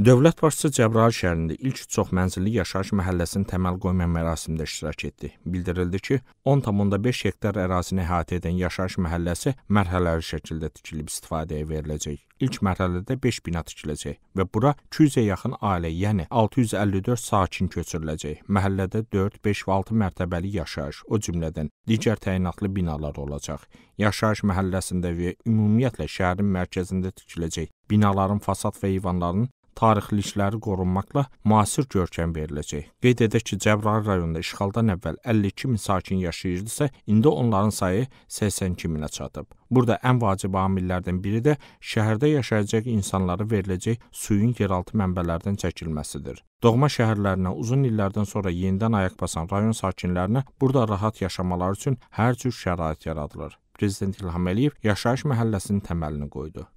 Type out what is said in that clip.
Dövlət başçısı Cəbrayıl şəhərində ilk çox mənzilli yaşayış məhəlləsinin təməl qoyma mərasimində iştirak etdi. Bildirildi ki, 10.5 hektar ərazini əhatə edən yaşayış məhəlləsi mərhələli şəkildə tikilib istifadəyə veriləcək. İlk mərhələdə 5 bina tikiləcək və bura 200-ə yaxın ailə, yəni 654 sakin köçürüləcək. Məhəllədə 4, 5 və 6 mərtəbəli yaşayış, o cümlədən digər təyinatlı binalar olacaq. Yaşayış məhəlləsində və ümumiyyətlə şəhərin mərkəzində tikiləcək binaların fasad və eyvanlarının tarixlikləri qorunmaqla müasir görkəm veriləcək. Qeyd edək ki, Cəbrayıl rayonunda işğaldan əvvəl 52 min sakin yaşayırdısa, indi onların sayı 82 minə çatıb. Burada ən vacib amillərdən biri də şəhərdə yaşayacaq insanlara veriləcək suyun yeraltı mənbələrdən çəkilməsidir. Doğma şəhərlərinə uzun illərdən sonra yenidən ayaq basan rayon sakinlərinə burada rahat yaşamaları üçün hər cür şərait yaradılır. Prezident İlham Əliyev yaşayış məhəlləsinin təməlini qoydu.